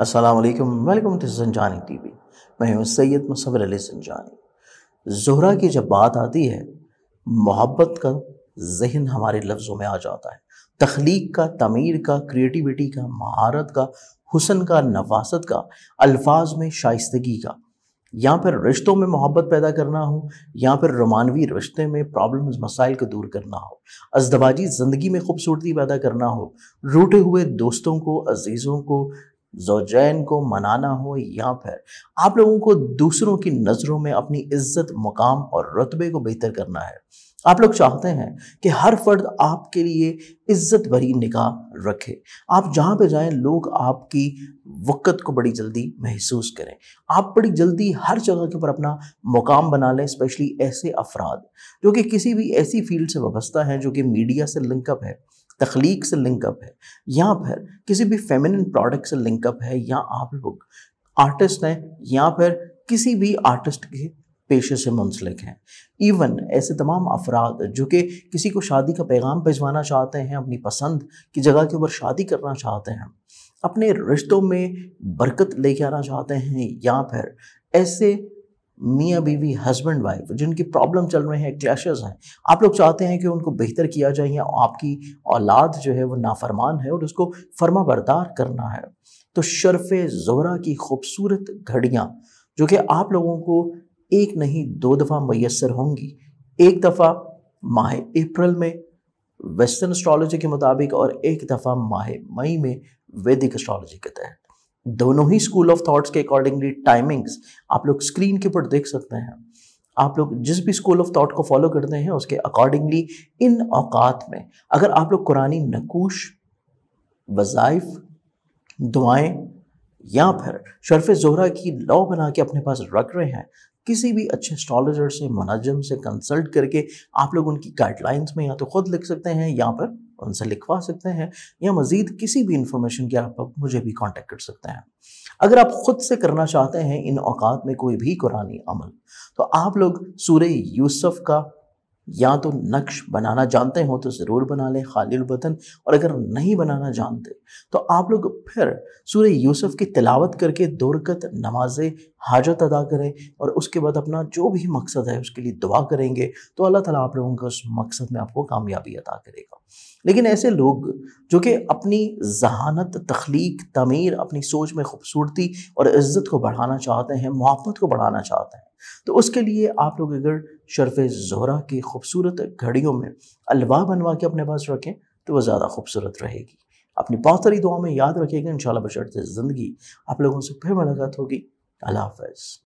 असलकम welcome to Sanjani T V मैं हूँ सैयद मुसवर अली संजानी जहरा की जब बात आती है मोहब्बत का जहन हमारे लफ्ज़ों में आ जाता है तख्लीक का तमीर का क्रिएटिविटी का महारत का हुसन का नफासत का अल्फाज में शाइस्तगी का या फिर रिश्तों में मोहब्बत पैदा करना हो या फिर रोमानवी रिश्ते में प्रॉब्लम्स मसाइल को दूर करना हो अजदवाजी ज़िंदगी में खूबसूरती पैदा करना हो रूठे हुए दोस्तों को अजीज़ों को जोजैन को मनाना हो या फिर आप लोगों को दूसरों की नज़रों में अपनी इज्जत मुकाम और रतबे को बेहतर करना है आप लोग चाहते हैं कि हर फर्द आपके लिए इज्जत भरी निगाह रखे आप जहाँ पे जाएं लोग आपकी वक़्त को बड़ी जल्दी महसूस करें आप बड़ी जल्दी हर जगह के ऊपर अपना मुकाम बना लें स्पेशली ऐसे अफराद जो कि किसी भी ऐसी फील्ड से वाबस्ता हैं जो कि मीडिया से लिंकअप है तख्लीक से लिंकअप है या फिर किसी भी फेमिनिन प्रोडक्ट से लिंक मेकअप है या आप लोग आर्टिस्ट हैं या फिर किसी भी आर्टिस्ट के पेशे से मुंसलिक हैं इवन ऐसे तमाम अफराद जो कि किसी को शादी का पैगाम भिजवाना चाहते हैं अपनी पसंद की जगह के ऊपर शादी करना चाहते हैं अपने रिश्तों में बरकत लेके आना चाहते हैं या फिर ऐसे मियाँ बीवी हस्बैंड वाइफ जिनकी प्रॉब्लम चल रहे हैं क्लैशेस हैं आप लोग चाहते हैं कि उनको बेहतर किया जाए या आपकी औलाद जो है वो नाफरमान है और उसको फर्मा बरदार करना है तो शरफ़ जोरा की खूबसूरत घड़ियाँ जो कि आप लोगों को एक नहीं दो दफ़ा मैसर होंगी एक दफ़ा माह अप्रैल में वेस्टर्न एस्ट्रोलॉजी के मुताबिक और एक दफ़ा माह मई में वैदिक एस्ट्रोलॉजी के तहत दोनों ही स्कूल ऑफ थॉट्स के अकॉर्डिंगली टाइमिंग्स आप लोग स्क्रीन के ऊपर देख सकते हैं आप लोग जिस भी स्कूल ऑफ थॉट को फॉलो करते हैं उसके अकॉर्डिंगली इन औकात में अगर आप लोग कुरानी नकूश वज़ाइफ दुआएं या फिर शरफ़ जोहरा की लॉ बना के अपने पास रख रहे हैं किसी भी अच्छे स्ट्रॉलोजर से मुनाजम से कंसल्ट करके आप लोग उनकी गाइडलाइंस में या तो ख़ुद लिख सकते हैं या फिर उनसे लिखवा सकते हैं या मज़ीद किसी भी इंफॉर्मेशन के आप मुझे भी कॉन्टेक्ट कर सकते हैं अगर आप ख़ुद से करना चाहते हैं इन औकात में कोई भी कुरानी अमल तो आप लोग सूर्य यूसुफ का या तो नक्श बनाना जानते हो तो ज़रूर बना लें खालिल बतन और अगर नहीं बनाना जानते तो आप लोग फिर सूर्य यूसुफ की तिलावत करके दुरकत नमाजें हाजत अदा करें और उसके बाद अपना जो भी मकसद है उसके लिए दुआ करेंगे तो अल्लाह ताला आप लोगों का उस मकसद में आपको कामयाबी अदा करेगा लेकिन ऐसे लोग जो कि अपनी जहानत तख्लीक तमीर अपनी सोच में खूबसूरती और इज़्ज़त को बढ़ाना चाहते हैं मोहब्बत को बढ़ाना चाहते हैं तो उसके लिए आप लोग अगर शरफ़ जहरा की खूबसूरत घड़ियों में अलवा बनवा के अपने पास रखें तो वह ज़्यादा खूबसूरत रहेगी अपनी बहुत सारी दुआ में याद रखिएगा इन शाला बशरत ज़िंदगी आप लोगों से फिर मुलाकात होगी अल्लाह हाफ